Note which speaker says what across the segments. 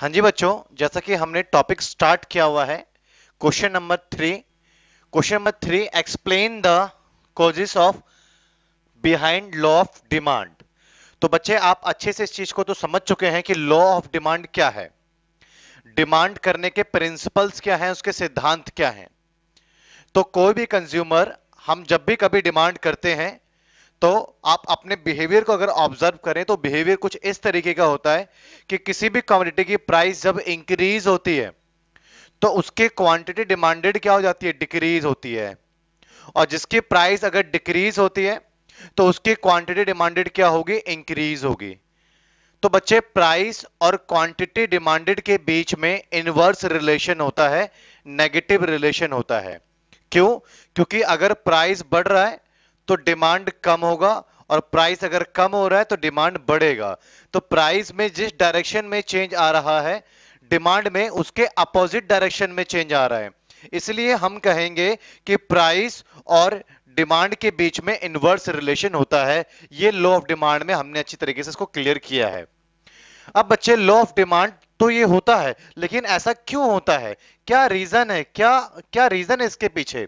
Speaker 1: हाँ जी बच्चों जैसा कि हमने टॉपिक स्टार्ट किया हुआ है question number three question number three explain the causes of behind law of demand तो बच्चे आप अच्छे से इस चीज को तो समझ चुके हैं कि लॉ ऑफ डिमांड क्या है डिमांड करने के प्रिंसिपल्स क्या हैं उसके सिद्धांत क्या हैं तो कोई भी कंज्यूमर हम जब भी कभी डिमांड करते हैं तो आप अपने बिहेवियर को अगर ऑब्जर्व करें तो बिहेवियर कुछ इस तरीके का होता है कि किसी भी कम्युनिटी की प्राइस जब इंक्रीज होती है तो उसकी क्वांटिटी डिमांडेड क्या हो जाती है डिक्रीज होती है और जिसकी प्राइस अगर डिक्रीज होती है तो उसकी क्वांटिटी डिमांडेड क्या होगी इंक्रीज होगी तो बच्चे प्राइस और क्वांटिटी डिमांडेड के बीच में इनवर्स रिलेशन होता है नेगेटिव रिलेशन होता है क्यों क्योंकि अगर प्राइस बढ़ रहा है तो डिमांड कम होगा और प्राइस अगर कम हो रहा है तो डिमांड बढ़ेगा तो प्राइस में जिस डायरेक्शन में चेंज आ रहा है डिमांड में उसके अपोजिट डायरेक्शन में चेंज आ रहा है इसलिए हम कहेंगे कि प्राइस और डिमांड के बीच में इनवर्स रिलेशन होता है ये लॉ ऑफ डिमांड में हमने अच्छी तरीके से इसको क्लियर किया है अब बच्चे लॉ ऑफ डिमांड तो ये होता है लेकिन ऐसा क्यों होता है क्या रीजन है क्या क्या रीजन है इसके पीछे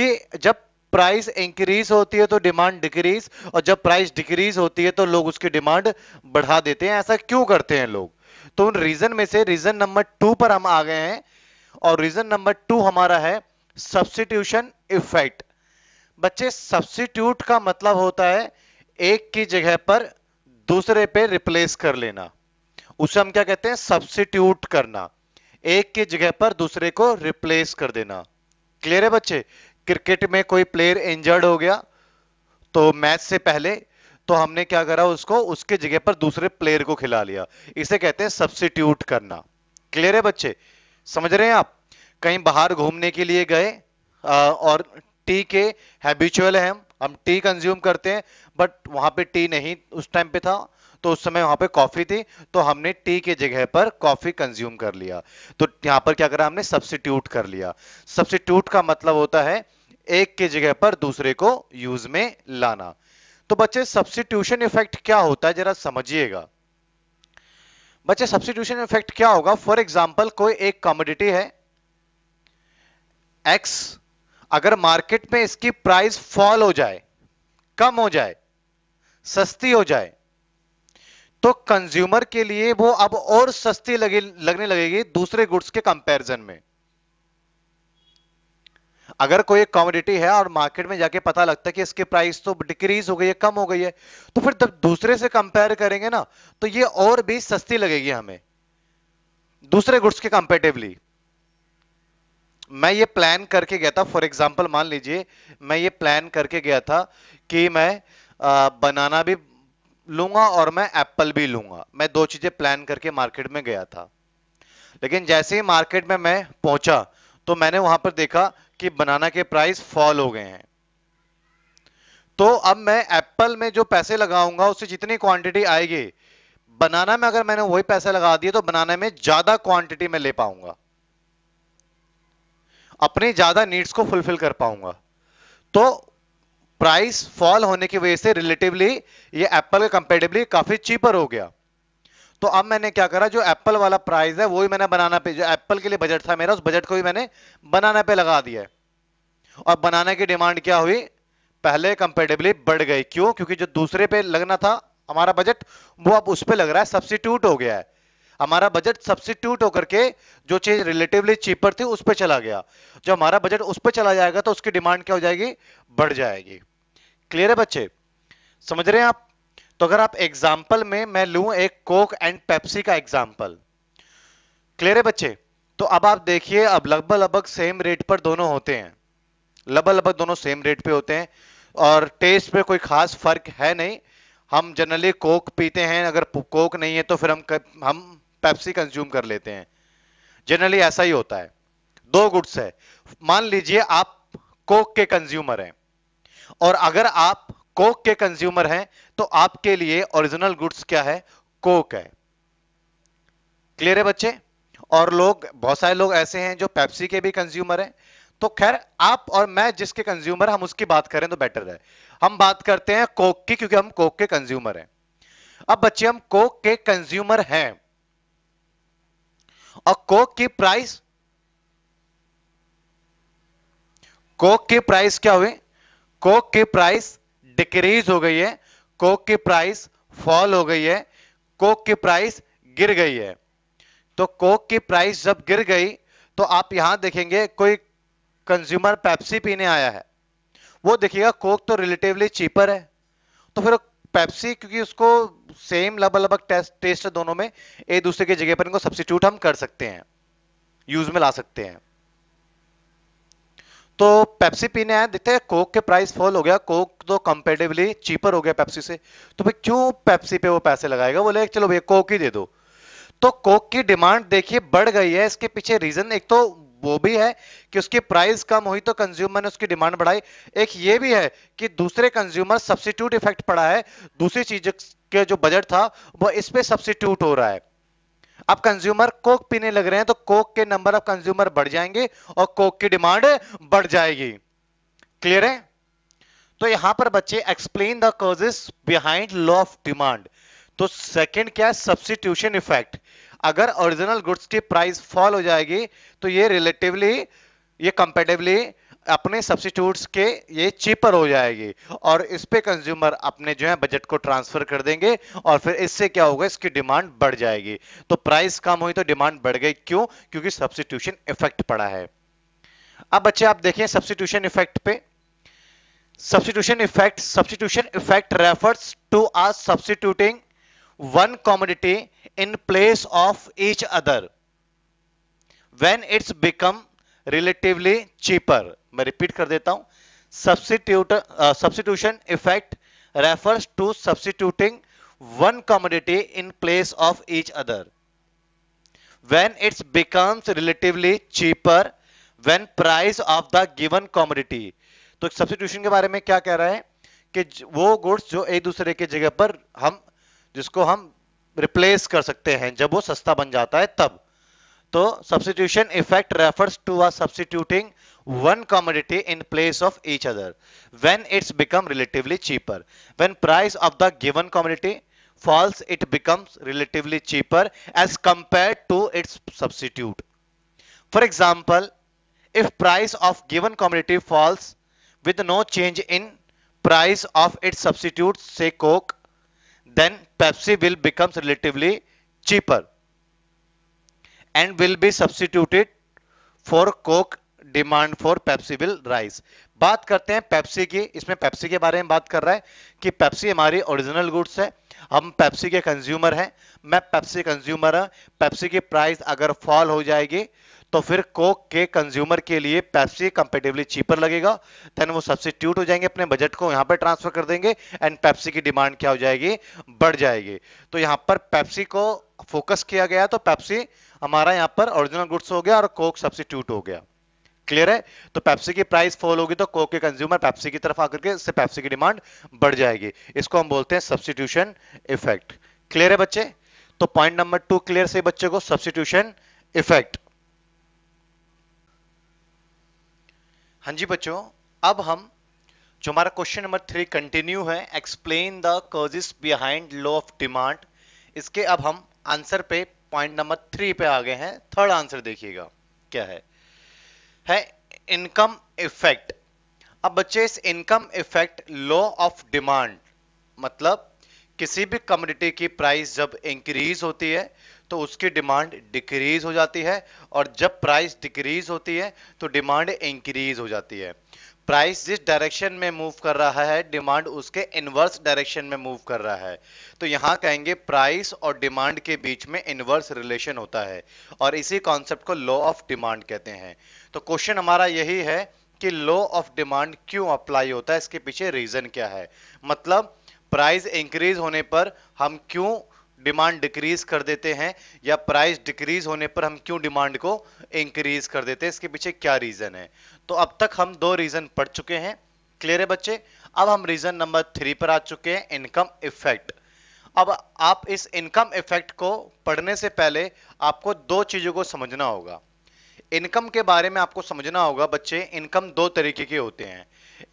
Speaker 1: कि जब प्राइस इंक्रीज होती है तो डिमांड डिक्रीज और जब प्राइस डिक्रीज होती है तो लोग उसकी डिमांड बढ़ा देते हैं ऐसा क्यों करते हैं लोग तो उन रीजन में से रीजन नंबर टू पर हम आ गए हैं और रीजन नंबर टू हमारा है सब्सिट्यूशन इफेक्ट बच्चे सब्सिट्यूट का मतलब होता है एक की जगह पर दूसरे पे रिप्लेस कर लेना उसे हम क्या कहते हैं सब्सिट्यूट करना एक की जगह पर दूसरे को रिप्लेस कर देना क्लियर है बच्चे क्रिकेट में कोई प्लेयर इंजर्ड हो गया तो मैच से पहले तो हमने क्या करा उसको उसके जगह पर दूसरे प्लेयर को खिला लिया इसे कहते हैं सब्सिट्यूट करना क्लियर है बच्चे समझ रहे हैं आप कहीं बाहर घूमने के लिए गए आ, और टी के हैबिचुअल है हम हम टी कंज्यूम करते हैं बट वहां पे टी नहीं उस टाइम पे था तो उस समय वहां पे कॉफी थी तो हमने टी के जगह पर कॉफी कंज्यूम कर लिया तो यहां पर क्या करा हमने सब्सिट्यूट कर लिया सब्सिट्यूट का मतलब होता है एक के जगह पर दूसरे को यूज में लाना तो बच्चे सब्सिट्यूशन इफेक्ट क्या होता है जरा समझिएगा बच्चे सब्सिट्यूशन इफेक्ट क्या होगा फॉर एग्जाम्पल कोई एक कॉमोडिटी है एक्स अगर मार्केट में इसकी प्राइस फॉल हो जाए कम हो जाए सस्ती हो जाए तो कंज्यूमर के लिए वो अब और सस्ती लगे, लगने लगेगी दूसरे गुड्स के कंपैरिजन में अगर कोई कॉमोडिटी है और मार्केट में जाके पता लगता है कि इसकी प्राइस तो डिक्रीज हो गई है कम हो गई है तो फिर जब दूसरे से कंपेयर करेंगे ना तो ये और भी सस्ती लगेगी हमें दूसरे गुड्स के कंपेटिवली मैं ये प्लान करके गया था फॉर एग्जाम्पल मान लीजिए मैं ये प्लान करके गया था कि मैं आ, बनाना भी लूंगा और मैं एप्पल भी लूंगा मैं दो चीजें प्लान करके मार्केट में गया था लेकिन जैसे ही मार्केट में मैं पहुंचा तो मैंने वहां पर देखा कि बनाना के प्राइस फॉल हो गए हैं तो अब मैं एप्पल में जो पैसे लगाऊंगा उससे जितनी क्वांटिटी आएगी बनाना में अगर मैंने वही पैसा लगा दिए तो बनाना में ज्यादा क्वांटिटी में ले पाऊंगा अपनी ज्यादा नीड्स को फुलफिल कर पाऊंगा तो प्राइस फॉल होने की वजह से रिलेटिवली ये एप्पल के कंपेरेटिवली काफी चीपर हो गया तो अब मैंने क्या करा जो एप्पल वाला प्राइस है वो ही मैंने बनाना पे जो एप्पल के लिए बजट था मेरा उस बजट को भी मैंने बनाना पे लगा दिया और बनाने की डिमांड क्या हुई पहले कंपेटेबली बढ़ गई क्यों क्योंकि जो दूसरे पे लगना था हमारा बजट वो अब उस पर लग रहा है सब्सिट्यूट हो गया है हमारा बजट सब्सिट्यूट होकर के जो चीज रिलेटिवली चीपर थी उस पर चला गया जब हमारा बजट उस पर चला जाएगा तो उसकी डिमांड क्या हो जाएगी बढ़ जाएगी क्लियर है बच्चे समझ रहे हैं आप तो अगर आप एग्जाम्पल में मैं लू एक कोक एंड पेप्सी का एग्जाम्पल क्लियर है बच्चे तो अब आप देखिए अब लगभग लगभग सेम रेट पर दोनों होते हैं लगभग लगभग दोनों सेम रेट पे होते हैं और टेस्ट पे कोई खास फर्क है नहीं हम जनरली कोक पीते हैं अगर कोक नहीं है तो फिर हम हम पेप्सी कंज्यूम कर लेते हैं जनरली ऐसा ही होता है दो गुड्स है मान लीजिए आप कोक के कंज्यूमर हैं और अगर आप कोक के कंज्यूमर हैं तो आपके लिए ओरिजिनल गुड्स क्या है कोक है क्लियर है बच्चे और लोग बहुत सारे लोग ऐसे हैं जो पेप्सी के भी कंज्यूमर हैं तो खैर आप और मैं जिसके कंज्यूमर हम उसकी बात करें तो बेटर है हम बात करते हैं कोक की क्योंकि हम कोक के कंज्यूमर हैं अब बच्चे हम कोक के कंज्यूमर हैं और कोक की प्राइस कोक की प्राइस क्या हुई कोक की प्राइस डिक्रीज हो गई है कोक की प्राइस फॉल हो गई है कोक की प्राइस गिर गई है तो कोक की प्राइस जब गिर गई तो आप यहां देखेंगे कोई कंज्यूमर पेप्सी पीने आया है वो देखिएगा कोक तो रिलेटिवली चीपर है तो फिर पेप्सी क्योंकि उसको सेम लगभग लगभग टेस्ट दोनों में एक दूसरे की जगह पर इनको सब्सिट्यूट हम कर सकते हैं यूज में ला सकते हैं तो पेप्सी पीने आए देखते हैं कोक के प्राइस फॉल हो गया कोक तो कंपेरेटिवली चीपर हो गया पेप्सी से तो भाई क्यों पेप्सी पे वो पैसे लगाएगा बोले चलो भैया कोक ही दे दो तो कोक की डिमांड देखिए बढ़ गई है इसके पीछे रीजन एक तो वो भी है कि उसकी प्राइस कम हुई तो कंज्यूमर ने उसकी डिमांड बढ़ाई एक ये भी है कि दूसरे कंज्यूमर सब्सिट्यूट इफेक्ट पड़ा है दूसरी चीज के जो बजट था वो इस पे सब्सिट्यूट हो रहा है अब कंज्यूमर कोक पीने लग रहे हैं तो कोक के नंबर ऑफ कंज्यूमर बढ़ जाएंगे और कोक की डिमांड बढ़ जाएगी क्लियर है तो यहां पर बच्चे explain the causes behind law of demand तो सेकंड क्या है सब्सिट्यूशन इफेक्ट अगर ओरिजिनल गुड्स की प्राइस फॉल हो जाएगी तो ये रिलेटिवली ये कंपेटिवली अपने सब्सटीट्यूट्स के ये चीपर हो जाएगी और इस पे कंज्यूमर अपने जो है बजट को ट्रांसफर कर देंगे और फिर इससे क्या होगा इसकी डिमांड बढ़ जाएगी तो प्राइस कम हुई तो डिमांड बढ़ गई क्यों क्योंकि सब्सिट्यूशन इफेक्ट पड़ा है अब बच्चे आप देखें सब्सिट्यूशन इफेक्ट पे substitution effect substitution effect refers to are substituting one commodity in place of each other when it's become relatively cheaper मैं रिपीट कर देता हूं substitute substitution effect refers to substituting one commodity in place of each other when it's becomes relatively cheaper when price of the given commodity तो substitution के बारे में क्या कह रहा है कि वो गुड्स जो एक दूसरे के जगह पर हम जिसको हम रिप्लेस कर सकते हैं जब वो सस्ता बन जाता है तब So substitution effect refers to us substituting one commodity in place of each other when it's become relatively cheaper. When price of the given commodity falls, it becomes relatively cheaper as compared to its substitute. For example, if price of given commodity falls with no change in price of its substitute, say Coke, then Pepsi will becomes relatively cheaper and will be substituted for coke demand for Pepsi will rise बात करते हैं Pepsi की इसमें Pepsi के बारे में बात कर रहा है कि पेप्सी हमारी ओरिजिनल गुड्स है हम पेप्सी के कंज्यूमर हैं मैं पेप्सी कंज्यूमर हूं पेप्सी की प्राइस अगर फॉल हो जाएगी तो फिर कोक के कंज्यूमर के लिए पेप्सी कंपेटिवली चीपर लगेगा देन वो सब्सिट्यूट हो जाएंगे अपने बजट को यहां पर ट्रांसफर कर देंगे एंड पेप्सी की डिमांड क्या हो जाएगी बढ़ जाएगी तो यहां पर पेप्सी को फोकस किया गया तो पेप्सी हमारा यहाँ पर ओरिजिनल गुड्स हो गया और कोक सब्सिट्यूट हो गया क्लियर है तो पेप्सी की प्राइस फॉल होगी तो कोक के कंज्यूमर पेप्सी की तरफ आकर के इससे पेप्सी की डिमांड बढ़ जाएगी इसको हम बोलते हैं सब्सिट्यूशन इफेक्ट क्लियर है बच्चे तो पॉइंट नंबर टू क्लियर से बच्चे को सब्सिट्यूशन इफेक्ट हाँ जी बच्चों अब हम जो हमारा क्वेश्चन नंबर थ्री कंटिन्यू है explain the causes behind law of demand इसके अब हम आंसर पे पॉइंट नंबर थ्री पे आ गए हैं थर्ड आंसर देखिएगा क्या है है इनकम इफेक्ट अब बच्चे इस income effect law of demand मतलब किसी भी कम्युनिटी की प्राइस जब इंक्रीज होती है तो उसकी डिमांड डिक्रीज हो जाती है और जब प्राइस डिक्रीज होती है तो डिमांड इंक्रीज हो जाती है प्राइस जिस डायरेक्शन में मूव कर रहा है डिमांड उसके इनवर्स डायरेक्शन में मूव कर रहा है तो यहां कहेंगे प्राइस और डिमांड के बीच में इनवर्स रिलेशन होता है और इसी कॉन्सेप्ट को लॉ ऑफ डिमांड कहते हैं तो क्वेश्चन हमारा यही है कि लॉ ऑफ डिमांड क्यों अप्लाई होता है इसके पीछे रीजन क्या है मतलब प्राइस इंक्रीज होने पर हम क्यों डिमांड डिक्रीज कर देते हैं या प्राइस डिक्रीज होने पर हम क्यों डिमांड को इंक्रीज कर देते हैं इसके पीछे क्या रीजन है तो अब तक हम दो रीजन पढ़ चुके हैं क्लियर है बच्चे अब हम रीजन नंबर थ्री पर आ चुके हैं इनकम इफेक्ट अब आप इस इनकम इफेक्ट को पढ़ने से पहले आपको दो चीजों को समझना होगा इनकम के बारे में आपको समझना होगा बच्चे इनकम दो तरीके के होते हैं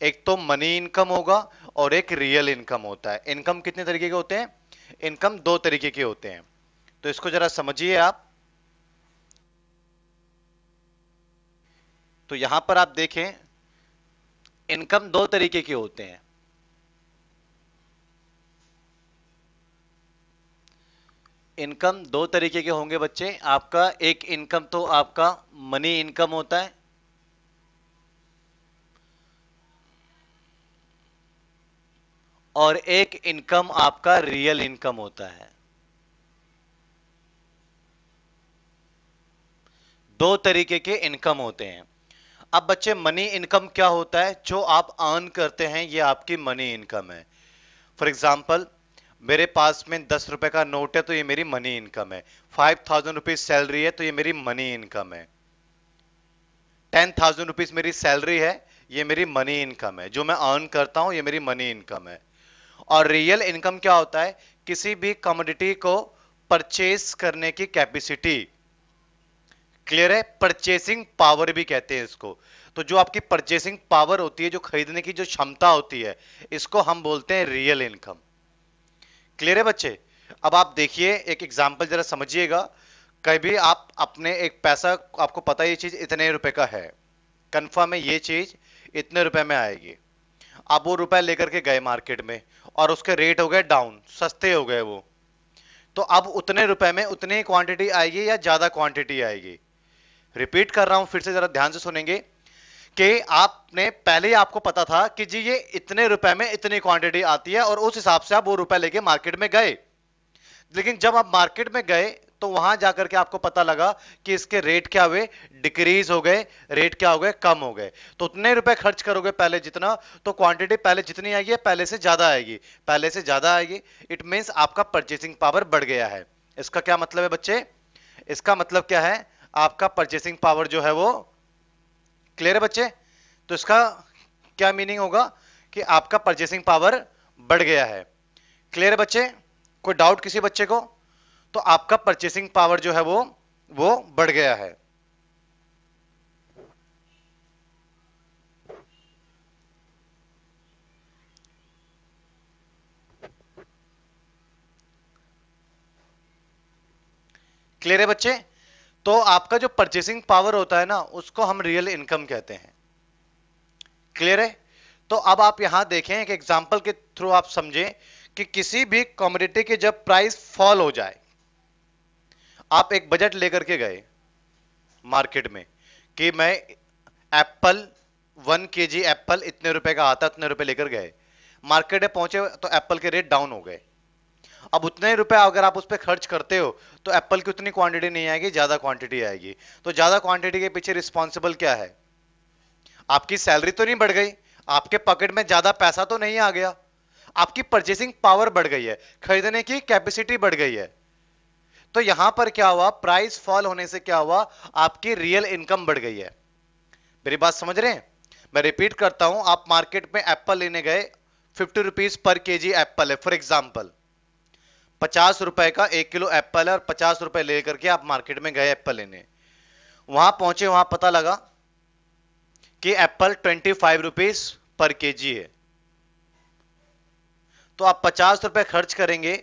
Speaker 1: एक तो मनी इनकम होगा और एक रियल इनकम होता है इनकम कितने तरीके के होते हैं इनकम दो तरीके के होते हैं तो इसको जरा समझिए आप तो यहां पर आप देखें इनकम दो तरीके के होते हैं इनकम दो तरीके के होंगे बच्चे आपका एक इनकम तो आपका मनी इनकम होता है और एक इनकम आपका रियल इनकम होता है दो तरीके के इनकम होते हैं अब बच्चे मनी इनकम क्या होता है जो आप अर्न करते हैं ये आपकी मनी इनकम है फॉर एग्जाम्पल मेरे पास में दस रुपए का नोट है तो ये मेरी मनी इनकम है फाइव थाउजेंड रुपीज सैलरी है तो ये मेरी मनी इनकम है टेन थाउजेंड रुपीज मेरी सैलरी है ये मेरी मनी इनकम है जो मैं अर्न करता हूं ये मेरी मनी इनकम है और रियल इनकम क्या होता है किसी भी कमोडिटी को परचेस करने की कैपेसिटी क्लियर है परचेसिंग पावर भी कहते हैं इसको तो जो आपकी परचेसिंग पावर होती है जो खरीदने की जो क्षमता होती है इसको हम बोलते हैं रियल इनकम क्लियर है बच्चे अब आप देखिए एक एग्जाम्पल जरा समझिएगा कभी भी आप अपने एक पैसा आपको पता ये चीज इतने रुपए का है कन्फर्म है ये चीज इतने रुपए में आएगी आप वो रुपए लेकर के गए मार्केट में और उसके रेट हो गए डाउन सस्ते हो गए वो तो अब उतने रुपए में उतनी क्वांटिटी आएगी या ज्यादा क्वांटिटी आएगी रिपीट कर रहा हूं फिर से जरा ध्यान से सुनेंगे कि आपने पहले ही आपको पता था कि जी ये इतने रुपए में इतनी क्वांटिटी आती है और उस हिसाब से आप वो रुपए लेके मार्केट में गए लेकिन जब आप मार्केट में गए तो वहां जाकर के आपको पता लगा कि इसके रेट क्या हुए डिक्रीज हो गए रेट क्या हो गए कम हो गए तो उतने रुपए खर्च करोगे पहले जितना तो क्वांटिटी पहले जितनी आएगी पहले से ज्यादा आएगी पहले से ज्यादा आएगी इट मीन्स आपका परचेसिंग पावर बढ़ गया है इसका क्या मतलब है बच्चे इसका मतलब क्या है आपका परचेसिंग पावर जो है वो क्लियर है बच्चे तो इसका क्या मीनिंग होगा कि आपका परचेसिंग पावर बढ़ गया है क्लियर है बच्चे कोई डाउट किसी बच्चे को तो आपका परचेसिंग पावर जो है वो वो बढ़ गया है क्लियर है बच्चे तो आपका जो परचेसिंग पावर होता है ना उसको हम रियल इनकम कहते हैं क्लियर है तो अब आप यहां देखें एक एग्जाम्पल के थ्रू आप समझें कि किसी भी कॉमोडिटी की जब प्राइस फॉल हो जाए आप एक बजट लेकर के गए मार्केट में कि मैं Apple one K G Apple इतने रुपए का आता इतने रुपए लेकर गए मार्केट में पहुंचे तो एप्पल के रेट डाउन हो गए अब उतने रुपए अगर आप उस पर खर्च करते हो तो एप्पल की उतनी क्वांटिटी नहीं आएगी ज़्यादा क्वांटिटी आएगी तो ज़्यादा क्वांटिटी के पीछे रिस्पॉन्सिबल क्या है आपकी सैलरी तो नहीं बढ़ गई आपके पॉकेट में ज़्यादा पैसा तो नहीं आ गया आपकी परचेसिंग पावर बढ़ गई है खरीदने की कैपेसिटी बढ़ गई है तो यहां पर क्या हुआ प्राइस फॉल होने से क्या हुआ आपकी रियल इनकम बढ़ गई है मेरी बात समझ रहे हैं मैं रिपीट करता हूं आप मार्केट में एप्पल लेने गए फिफ्टी रुपीज पर के जी एप्पल है फॉर एग्जाम्पल पचास रुपए का एक किलो एप्पल है और पचास रुपए लेकर के आप मार्केट में गए एप्पल लेने वहां पहुंचे वहां पता लगा कि एप्पल ट्वेंटी फाइव रुपीज पर के जी है तो आप पचास रुपए खर्च करेंगे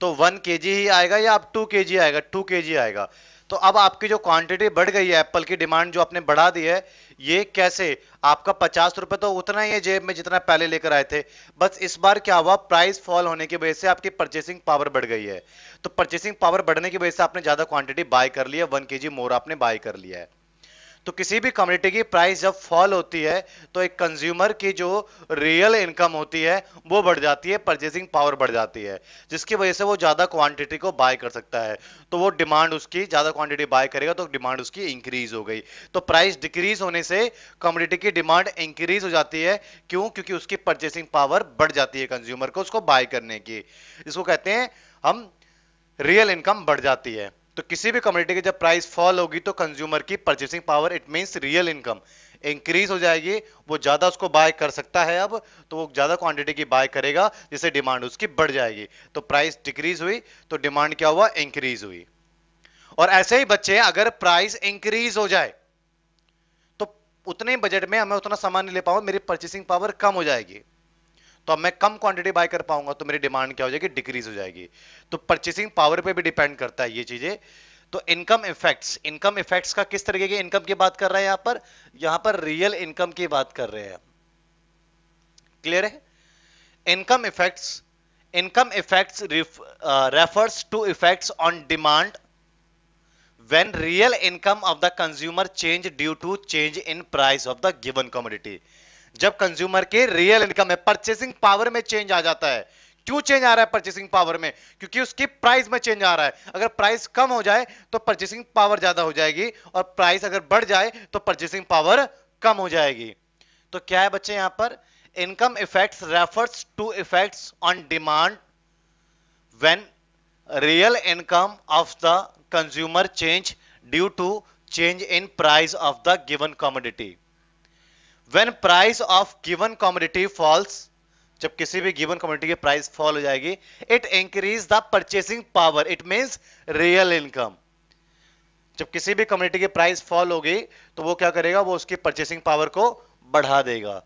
Speaker 1: तो वन के जी ही आएगा या आप टू के जी आएगा टू के जी आएगा तो अब आपकी जो क्वांटिटी बढ़ गई है एप्पल की डिमांड जो आपने बढ़ा दी है ये कैसे आपका पचास रुपए तो उतना ही है जेब में जितना पहले लेकर आए थे बस इस बार क्या हुआ प्राइस फॉल होने की वजह से आपकी परचेसिंग पावर बढ़ गई है तो परचेसिंग पावर बढ़ने की वजह से आपने ज्यादा क्वांटिटी बाय कर लिया है वन के मोर आपने बाय कर लिया है तो किसी भी कम्युनिटी की प्राइस जब फॉल होती है तो एक कंज्यूमर की जो रियल इनकम होती है वो बढ़ जाती है परचेसिंग पावर बढ़ जाती है जिसकी वजह से वो ज़्यादा क्वांटिटी को बाय कर सकता है तो वो डिमांड उसकी ज़्यादा क्वांटिटी बाय करेगा तो डिमांड उसकी इंक्रीज हो गई तो प्राइस डिक्रीज होने से कम्युनिटी की डिमांड इंक्रीज हो जाती है क्यों क्योंकि उसकी परचेसिंग पावर बढ़ जाती है कंज्यूमर को उसको बाय करने की इसको कहते हैं हम रियल इनकम बढ़ जाती है तो किसी भी कम्युनिटी की जब प्राइस फॉल होगी तो कंज्यूमर की purchasing power it means real income increase हो जाएगी वो ज़्यादा उसको बाय कर सकता है अब तो वो ज़्यादा क्वांटिटी की बाय करेगा जिससे डिमांड उसकी बढ़ जाएगी तो प्राइस डिक्रीज हुई तो डिमांड क्या हुआ इंक्रीज हुई और ऐसे ही बच्चे अगर प्राइस इंक्रीज हो जाए तो उतने बजट में हमें उतना सामान नहीं ले पाऊंगा मेरी परचेसिंग पावर कम हो जाएगी तो अब मैं कम क्वांटिटी बाय कर पाऊंगा तो मेरी डिमांड क्या हो जाएगी डिक्रीज हो जाएगी तो परचेसिंग पावर पे भी डिपेंड करता है ये चीजें तो इनकम इफेक्ट्स इनकम इफेक्ट्स का किस तरीके की इनकम की बात कर रहे हैं यहां पर यहां पर रियल इनकम की बात कर रहे हैं क्लियर है income effects income effects refers to effects on demand when real income of the consumer change due to change in price of the given commodity जब कंज्यूमर के रियल इनकम में purchasing power में change आ जाता है क्यों change आ रहा है परचेसिंग पावर में क्योंकि उसकी प्राइस में चेंज आ रहा है अगर प्राइस कम हो जाए तो परचेसिंग पावर ज्यादा हो जाएगी और प्राइस अगर बढ़ जाए तो परचेसिंग पावर कम हो जाएगी तो क्या है बच्चे यहां पर income effects refers to effects on demand when real income of the consumer change due to change in price of the given commodity when price of given commodity falls जब किसी भी गिवन कॉमोडिटी की price fall हो जाएगी it increase the purchasing power it means real income जब किसी भी community की प्राइस फॉल होगी तो वो क्या करेगा वो उसकी परचेसिंग पावर को बढ़ा देगा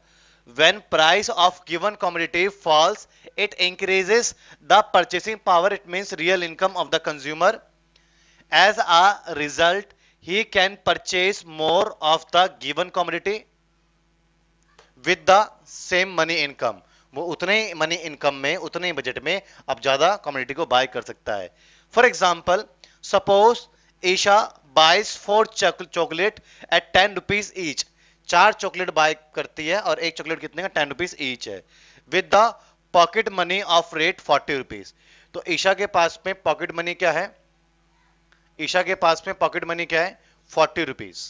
Speaker 1: when price of given commodity falls it increases the purchasing power it means real income of the consumer as a result he can purchase more of the given commodity with the same money income वो उतने money income में उतने budget में अब ज्यादा community को bye कर सकता है for example suppose Isha buys four chocolate at ten rupees each चार चॉकलेट बाय करती है और एक चॉकलेट कितने का टेन रुपीज ईच है with the pocket money of rate forty rupees तो ईशा के पास में पॉकेट मनी क्या है ईशा के पास में पॉकेट मनी क्या है फोर्टी रुपीज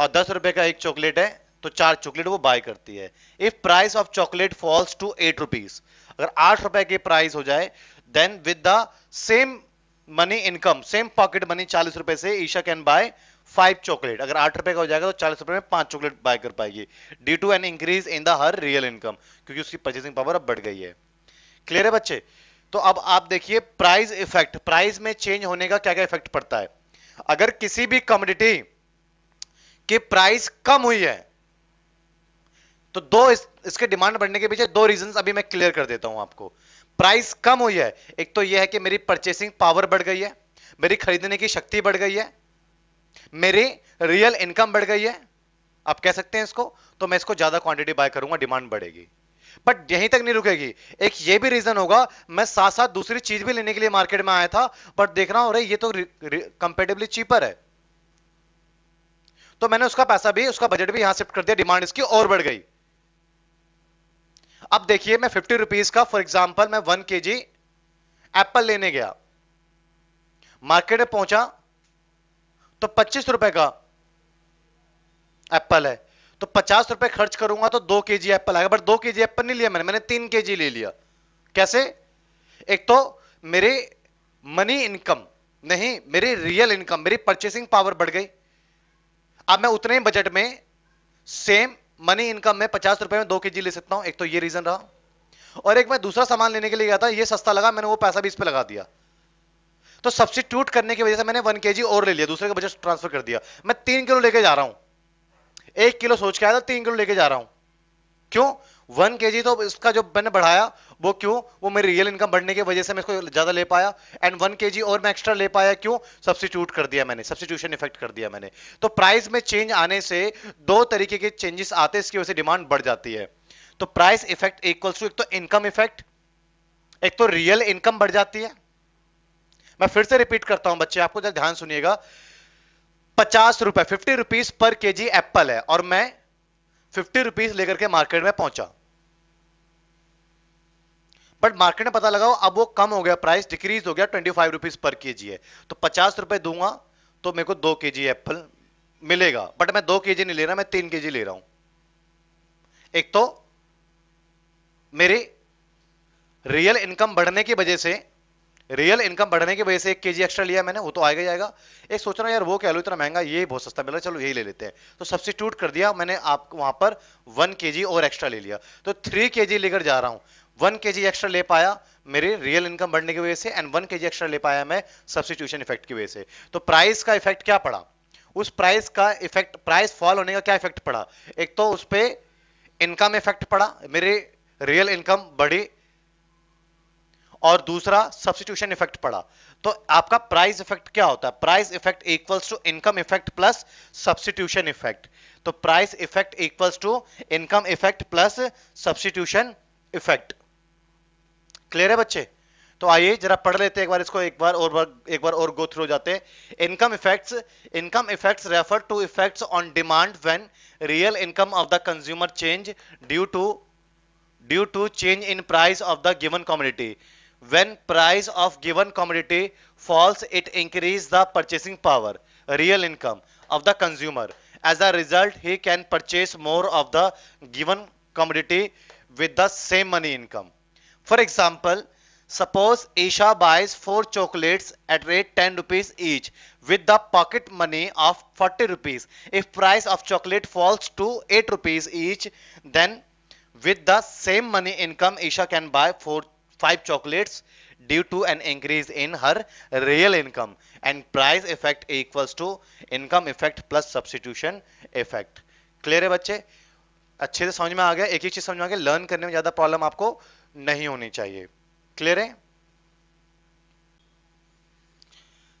Speaker 1: और दस रुपए का एक चॉकलेट है तो चार चॉकलेट वो बाय करती है if price of chocolate falls to eight rupees अगर आठ रुपए की प्राइस हो जाए then with the same money income same pocket money चालीस रुपए से Isha can buy five chocolate अगर आठ रुपए का हो जाएगा तो चालीस रुपए में पांच चॉकलेट बाय कर पाएगी due to an increase in the her real income क्योंकि उसकी परचेसिंग पावर अब बढ़ गई है क्लियर है बच्चे तो अब आप देखिए प्राइस इफेक्ट प्राइस में चेंज होने का क्या क्या इफेक्ट पड़ता है अगर किसी भी कमोडिटी की प्राइस कम हुई है तो दो इस, इसके डिमांड बढ़ने के पीछे दो रीजन अभी मैं क्लियर कर देता हूं आपको प्राइस कम हुई है एक तो यह है कि मेरी परचेसिंग पावर बढ़ गई है मेरी खरीदने की शक्ति बढ़ गई है मेरी रियल इनकम बढ़ गई है आप कह सकते हैं इसको तो मैं इसको ज्यादा क्वांटिटी बाय करूंगा डिमांड बढ़ेगी बट यहीं तक नहीं रुकेगी एक ये भी रीजन होगा मैं साथ साथ दूसरी चीज भी लेने के लिए मार्केट में आया था बट देख रहा हूं ये तो कंपेटिवली चीपर है तो मैंने उसका पैसा भी उसका बजट भी यहां शिफ्ट कर दिया डिमांड इसकी और बढ़ गई अब देखिए मैं फिफ्टी रुपीज का फॉर एग्जाम्पल मैं वन के जी एप्पल लेने गया मार्केट में पहुंचा तो पच्चीस रुपए का एप्पल है तो पचास रुपए खर्च करूंगा तो दो के जी एप्पल आएगा बट दो के जी एप्पल नहीं लिया मैंने मैंने तीन के जी ले लिया कैसे एक तो मेरे मनी इनकम नहीं मेरी रियल इनकम मेरी परचेसिंग पावर बढ़ गई अब मैं उतने बजट में सेम मनी इनकम में पचास रुपए में दो के ले सकता हूं एक तो ये रीजन रहा और एक मैं दूसरा सामान लेने के लिए गया था ये सस्ता लगा मैंने वो पैसा भी इस पर लगा दिया तो सब्सिट्यूट करने की वजह से मैंने वन के और ले लिया दूसरे का बजट ट्रांसफर कर दिया मैं तीन किलो लेके जा रहा हूं एक किलो सोच के आया था तीन किलो लेके जा रहा हूं क्यों वन के तो इसका जो मैंने बढ़ाया वो क्यों वो मेरी रियल इनकम बढ़ने की वजह से मैं इसको ज़्यादा ले पाया एंड वन के और मैं एक्स्ट्रा ले पाया क्यों सब्सिट्यूट कर दिया मैंने सब्सिट्यूशन इफेक्ट कर दिया मैंने तो प्राइस में चेंज आने से दो तरीके के चेंजेस आते इसकी वजह से डिमांड बढ़ जाती है तो प्राइस इफेक्ट इक्वल्स टू एक तो इनकम इफेक्ट एक तो रियल इनकम बढ़ जाती है मैं फिर से रिपीट करता हूं बच्चे आपको जरा ध्यान सुनिएगा पचास रुपए फिफ्टी रुपीज पर केजी एप्पल है और मैं फिफ्टी रुपीज लेकर के मार्केट में पहुंचा बट मार्केट में पता लगा लगाओ अब वो कम हो गया प्राइस डिक्रीज हो गया ट्वेंटी फाइव रुपीज पर के जी है तो पचास रुपए दूंगा तो मेरे को दो के जी एप्पल मिलेगा बट मैं दो के जी नहीं ले रहा मैं तीन के जी ले रहा हूं एक तो मेरी रियल इनकम बढ़ने की वजह से रियल इनकम बढ़ने की वजह से एक के जी एक्स्ट्रा लिया मैंने वो तो आएगा जाएगा एक सोच रहा हूँ यार वो कह लो इतना महंगा ये बहुत सस्ता मिला चलो यही ले लेते हैं तो सब्सिट्यूट कर दिया मैंने आप वहां पर वन के जी और एक्स्ट्रा ले लिया तो थ्री के जी लेकर जा रहा हूं वन के एक्स्ट्रा ले पाया मेरे रियल इनकम बढ़ने की वजह से एंड वन के एक्स्ट्रा ले पाया मैं सब्सिट्यूशन इफेक्ट की वजह से तो प्राइस का इफेक्ट क्या पड़ा उस प्राइस का इफेक्ट प्राइस फॉल होने का क्या इफेक्ट पड़ा एक तो उस पर इनकम इफेक्ट पड़ा मेरे रियल इनकम बढ़ी और दूसरा सब्सिट्यूशन इफेक्ट पड़ा तो आपका प्राइस इफेक्ट क्या होता है price effect equals to income effect plus substitution effect तो price effect equals to income effect plus substitution effect clear है बच्चे तो आइए जरा पढ़ लेते एक बार इसको एक बार और बार, एक बार और गो थ्रू जाते income effects income effects refer to effects on demand when real income of the consumer change due to due to change in price of the given community when price of given community falls it increase the purchasing power real income of the consumer as a result he can purchase more of the given community with the same money income For example, suppose Isha buys 4 chocolates at rate 10 rupees each with the pocket money of 40 rupees. If price of chocolate falls to 8 rupees each, then with the same money income, Isha can buy 4 5 chocolates due to an increase in her real income and price effect equals to income effect plus substitution effect. Clear है बच्चे अच्छे से समझ में आ गया एक एक चीज समझ में आ गया लर्न करने में ज्यादा प्रॉब्लम आपको नहीं होनी चाहिए क्लियर है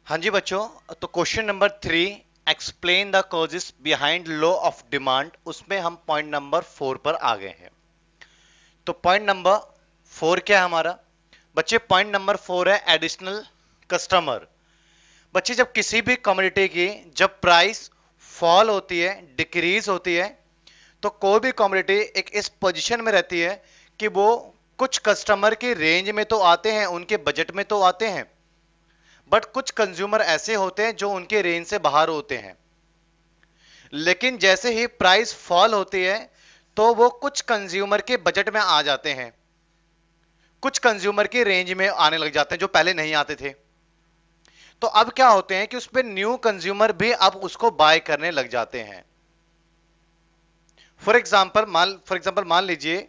Speaker 1: हाँ जी बच्चों तो question number three explain the causes behind law of demand उसमें हम पॉइंट नंबर फोर पर आ गए हैं तो पॉइंट नंबर फोर क्या है हमारा बच्चे पॉइंट नंबर फोर है एडिशनल कस्टमर बच्चे जब किसी भी कम्युनिटी की जब प्राइस फॉल होती है डिक्रीज होती है तो कोई भी कम्युनिटी एक इस पोजीशन में रहती है कि वो कुछ कस्टमर के रेंज में तो आते हैं उनके बजट में तो आते हैं बट कुछ कंज्यूमर ऐसे होते हैं जो उनके रेंज से बाहर होते हैं लेकिन जैसे ही प्राइस फॉल होती है तो वो कुछ कंज्यूमर के बजट में आ जाते हैं कुछ कंज्यूमर के रेंज में आने लग जाते हैं जो पहले नहीं आते थे तो अब क्या होते हैं कि उस पर न्यू कंज्यूमर भी अब उसको बाय करने लग जाते हैं फॉर एग्जाम्पल मान फॉर एग्जाम्पल मान लीजिए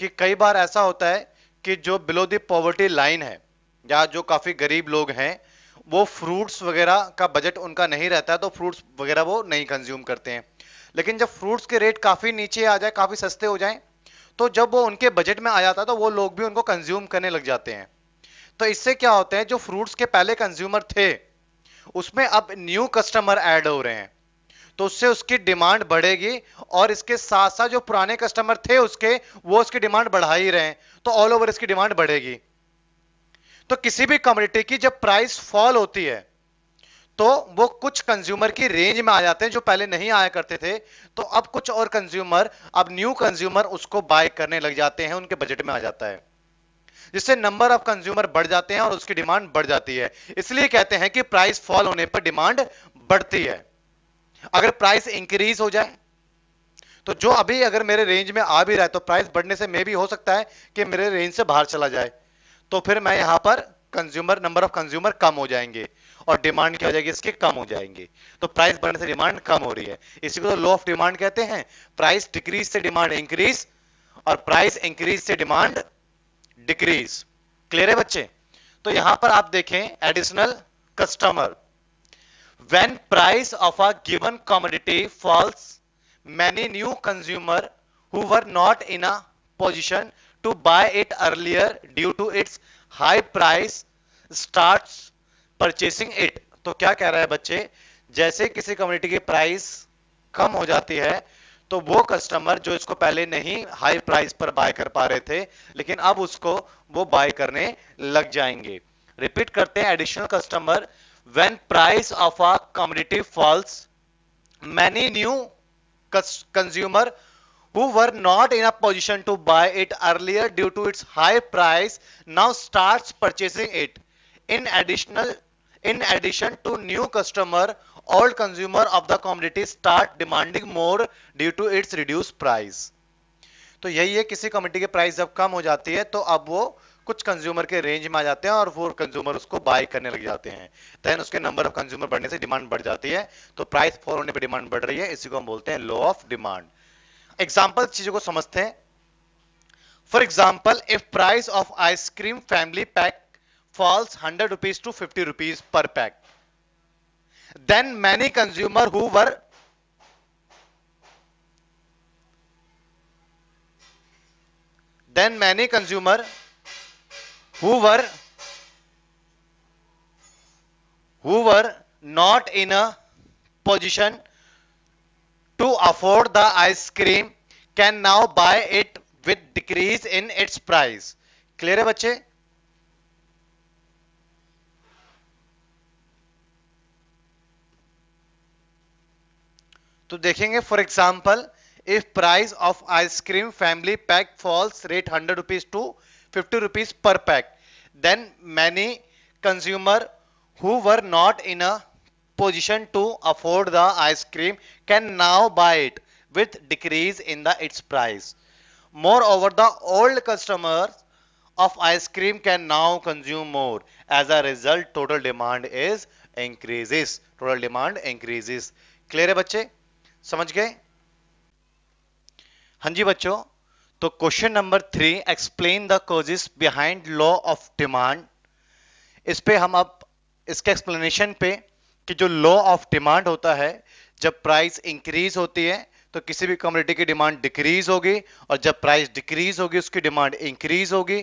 Speaker 1: कि कई बार ऐसा होता है कि जो बिलो द पॉवर्टी लाइन है या जो काफ़ी गरीब लोग हैं वो फ्रूट्स वगैरह का बजट उनका नहीं रहता है तो फ्रूट्स वगैरह वो नहीं कंज्यूम करते हैं लेकिन जब फ्रूट्स के रेट काफ़ी नीचे आ जाए काफ़ी सस्ते हो जाए तो जब वो उनके बजट में आ जाता है तो वो लोग भी उनको कंज्यूम करने लग जाते हैं तो इससे क्या होता है जो फ्रूट्स के पहले कंज्यूमर थे उसमें अब न्यू कस्टमर ऐड हो रहे हैं तो उससे उसकी डिमांड बढ़ेगी और इसके साथ साथ जो पुराने कस्टमर थे उसके वो उसकी डिमांड बढ़ा ही रहे तो ऑल ओवर इसकी डिमांड बढ़ेगी तो किसी भी कम्युनिटी की जब प्राइस फॉल होती है तो वो कुछ कंज्यूमर की रेंज में आ जाते हैं जो पहले नहीं आया करते थे तो अब कुछ और कंज्यूमर अब न्यू कंज्यूमर उसको बाय करने लग जाते हैं उनके बजट में आ जाता है जिससे नंबर ऑफ कंज्यूमर बढ़ जाते हैं और उसकी डिमांड बढ़ जाती है इसलिए कहते हैं कि प्राइस फॉल होने पर डिमांड बढ़ती है अगर प्राइस इंक्रीज हो जाए तो जो अभी अगर मेरे रेंज में आ भी रहा है तो प्राइस बढ़ने से मैं भी हो सकता है कि मेरे रेंज से बाहर चला जाए तो फिर मैं यहां पर कंज्यूमर नंबर ऑफ कंज्यूमर कम हो जाएंगे और डिमांड क्या हो जाएगी इसके कम हो जाएंगे तो प्राइस बढ़ने से डिमांड कम हो रही है इसी को तो लो ऑफ डिमांड कहते हैं प्राइस डिक्रीज से डिमांड इंक्रीज और प्राइस इंक्रीज से डिमांड डिक्रीज क्लियर है बच्चे तो यहां पर आप देखें additional customer when price of a given commodity falls many new consumer who were not in a position to buy it earlier due to its high price starts purchasing it to kya keh raha hai bacche jaise kisi commodity ki price kam ho jati hai तो वो customer जो इसको पहले नहीं high price पर bye कर पा रहे थे लेकिन अब उसको वो बाय करने लग जाएंगे रिपीट करते हैं additional customer when price of a commodity falls many new consumer who were not in a position to buy it earlier due to its high price now starts purchasing it in additional in addition to new customer old consumer of the commodity start demanding more due to its reduced price तो यही है किसी committee के price जब कम हो जाती है तो अब वो कुछ कंज्यूमर के रेंज में आ जाते हैं और वो कंज्यूमर उसको बाय करने लग जाते हैं देन उसके नंबर ऑफ कंज्यूमर बढ़ने से डिमांड बढ़ जाती है तो प्राइस फॉर होने पर डिमांड बढ़ रही है इसी को हम बोलते हैं लो ऑफ डिमांड एग्जाम्पल चीजों को समझते हैं for example if price of ice cream family pack falls hundred rupees to fifty rupees per pack then many consumer who were then many consumer who were who were not in a position to afford the ice cream can now buy it with decrease in its price clear hai bacche तो देखेंगे for example if price of ice cream family pack falls rate hundred rupees to fifty rupees per pack then many consumer who were not in a position to afford the ice cream can now buy it with decrease in the its price moreover the old customers of ice cream can now consume more as a result total demand is increases total demand increases clear hai bacche samajh gaye haan ji bachcho तो question number three explain the causes behind law of demand इस पे हम अब इसके explanation पे कि जो law of demand होता है जब प्राइस इंक्रीज होती है तो किसी भी कम्युनिटी की डिमांड डिक्रीज होगी और जब प्राइस डिक्रीज होगी उसकी डिमांड इंक्रीज होगी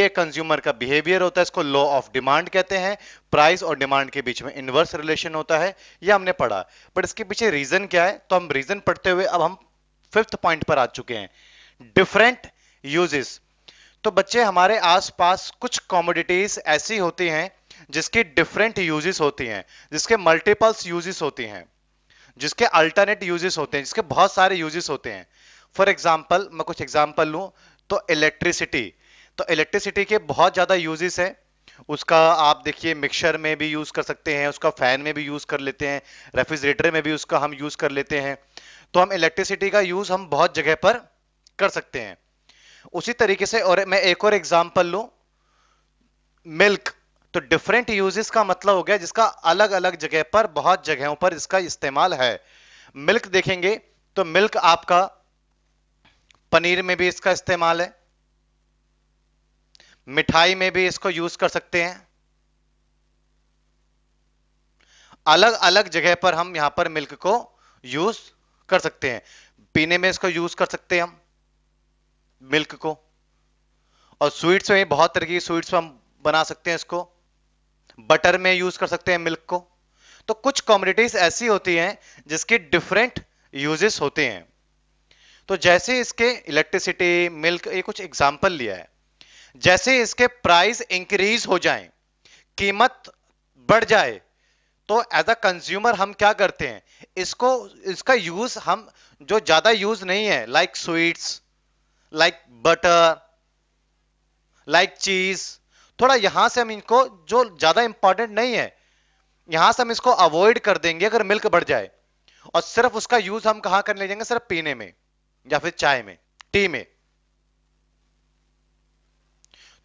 Speaker 1: ये कंज्यूमर का बिहेवियर होता है इसको लॉ ऑफ डिमांड कहते हैं प्राइस और डिमांड के बीच में इन्वर्स रिलेशन होता है ये हमने पढ़ा बट इसके पीछे रीजन क्या है तो हम रीजन पढ़ते हुए अब हम फिफ्थ पॉइंट पर आ चुके हैं डिफरेंट यूजेस तो बच्चे हमारे आसपास कुछ कॉमोडिटीज ऐसी होती हैं जिसकी डिफरेंट यूजेस होती हैं जिसके मल्टीपल्स यूजेस होती हैं जिसके अल्टरनेट यूजेस होते हैं जिसके बहुत सारे यूजेस होते हैं फॉर एग्जाम्पल मैं कुछ एग्जाम्पल लू तो इलेक्ट्रिसिटी तो इलेक्ट्रिसिटी के बहुत ज़्यादा यूजेस हैं उसका आप देखिए मिक्सर में भी यूज़ कर सकते हैं उसका फ़ैन में भी यूज़ कर लेते हैं रेफ्रिजरेटर में भी उसका हम यूज़ कर लेते हैं तो हम इलेक्ट्रिसिटी का यूज़ हम बहुत जगह पर कर सकते हैं उसी तरीके से और मैं एक और एग्जाम्पल लू मिल्क तो डिफरेंट यूजेस का मतलब हो गया जिसका अलग अलग जगह पर बहुत जगहों पर इसका इस्तेमाल है मिल्क देखेंगे तो मिल्क आपका पनीर में भी इसका इस्तेमाल है मिठाई में भी इसको यूज कर सकते हैं अलग अलग जगह पर हम यहां पर मिल्क को यूज कर सकते हैं पीने में इसको यूज कर सकते हैं हम मिल्क को और स्वीट्स में बहुत तरह की स्वीट्स हम बना सकते हैं इसको बटर में यूज कर सकते हैं मिल्क को तो कुछ कॉमोडिटीज ऐसी होती हैं जिसके डिफरेंट यूजेस होते हैं तो जैसे इसके इलेक्ट्रिसिटी मिल्क ये कुछ एग्जाम्पल लिया है जैसे इसके प्राइस इंक्रीज हो जाए कीमत बढ़ जाए तो एज अ कंज्यूमर हम क्या करते हैं इसको इसका यूज हम जो ज्यादा यूज नहीं है like like sweets like butter like cheese थोड़ा यहां से हम इनको जो ज्यादा इंपॉर्टेंट नहीं है यहां से हम इसको अवॉइड कर देंगे अगर मिल्क बढ़ जाए और सिर्फ उसका यूज हम कहा करने जाएंगे सिर्फ पीने में या फिर चाय में टी में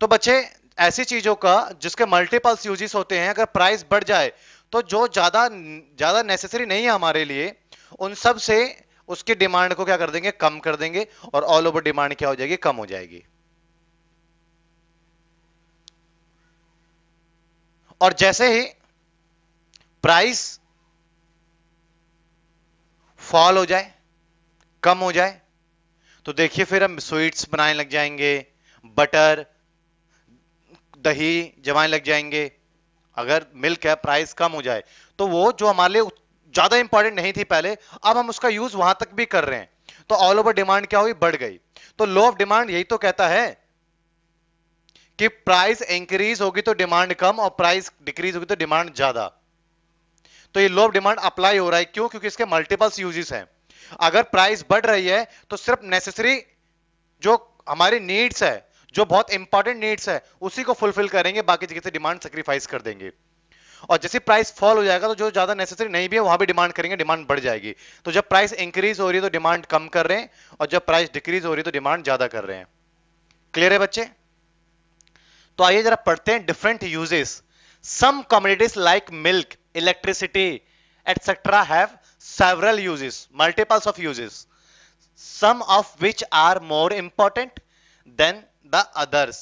Speaker 1: तो बच्चे ऐसी चीजों का जिसके मल्टीपल्स यूजेस होते हैं अगर प्राइस बढ़ जाए तो जो ज्यादा ज्यादा नेसेसरी नहीं है हमारे लिए उन सब से उसकी डिमांड को क्या कर देंगे कम कर देंगे और ऑल ओवर डिमांड क्या हो जाएगी कम हो जाएगी और जैसे ही प्राइस फॉल हो जाए कम हो जाए तो देखिए फिर हम स्वीट्स बनाने लग जाएंगे बटर दही जमाने लग जाएंगे अगर मिल्क है प्राइस कम हो जाए तो वो जो हमारे लिए ज्यादा इंपॉर्टेंट नहीं थी पहले अब हम उसका यूज वहां तक भी कर रहे हैं तो ऑल ओवर डिमांड क्या हुई बढ़ गई तो लो ऑफ डिमांड यही तो कहता है कि प्राइस इंक्रीज होगी तो डिमांड कम और प्राइस डिक्रीज होगी तो डिमांड ज्यादा तो ये लो ऑफ डिमांड अप्लाई हो रहा है क्यों क्योंकि इसके मल्टीपल्स यूजेस हैं अगर प्राइस बढ़ रही है तो सिर्फ नेसेसरी जो हमारी नीड्स है जो बहुत इंपॉर्टेंट नीड्स है उसी को फुलफिल करेंगे बाकी जगह से डिमांड सेक्रीफाइस कर देंगे और जैसे प्राइस फॉल हो जाएगा तो जो ज्यादा नेसेसरी नहीं भी है वहां भी डिमांड करेंगे डिमांड बढ़ जाएगी तो जब प्राइस इंक्रीज हो रही है तो डिमांड कम कर रहे हैं और जब प्राइस डिक्रीज हो रही है तो डिमांड ज्यादा कर रहे हैं क्लियर है बच्चे तो आइए जरा पढ़ते हैं different uses some communities like milk electricity etcetera have several uses multiples of uses some of which are more important than the others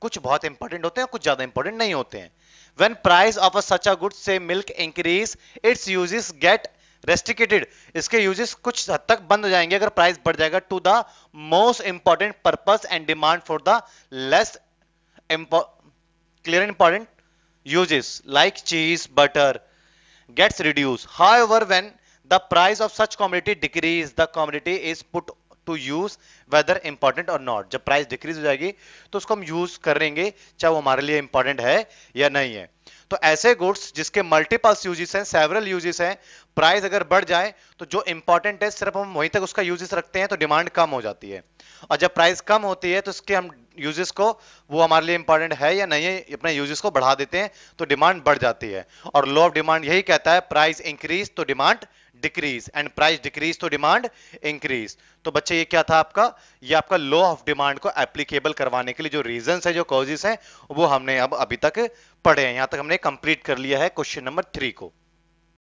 Speaker 1: कुछ बहुत इंपॉर्टेंट होते हैं कुछ ज्यादा इंपॉर्टेंट नहीं होते हैं when price of a such a good say milk increase its uses get restricted इसके यूजेस कुछ हद तक बंद हो जाएंगे अगर प्राइस बढ़ जाएगा to the most important purpose and demand for the less clear important uses like cheese butter gets reduced however when the price of such commodity decrease the commodity is put to use whether important और not जब price decrease हो जाएगी तो उसको हम use करेंगे चाहे वो हमारे लिए इंपॉर्टेंट है या नहीं है तो ऐसे गुड्स जिसके मल्टीपल्स यूजेस हैं सेवरल यूजेस हैं प्राइस अगर बढ़ जाए तो जो इंपॉर्टेंट है सिर्फ हम वहीं तक उसका यूजेस रखते हैं तो डिमांड कम हो जाती है और जब प्राइस कम होती है तो उसके हम यूजेस को वो हमारे लिए इंपॉर्टेंट है या नहीं है अपने यूजेस को बढ़ा देते हैं तो डिमांड बढ़ जाती है और लो ऑफ डिमांड यही कहता है प्राइस इंक्रीज तो demand decrease and price decrease तो डिमांड इंक्रीज तो बच्चे ये क्या था आपका ये आपका लो ऑफ डिमांड को एप्लीकेबल करवाने के लिए जो रीजन है जो कॉजेस हैं वो हमने अब अभी तक पढ़े हैं यहां तक हमने कंप्लीट कर लिया है क्वेश्चन नंबर थ्री को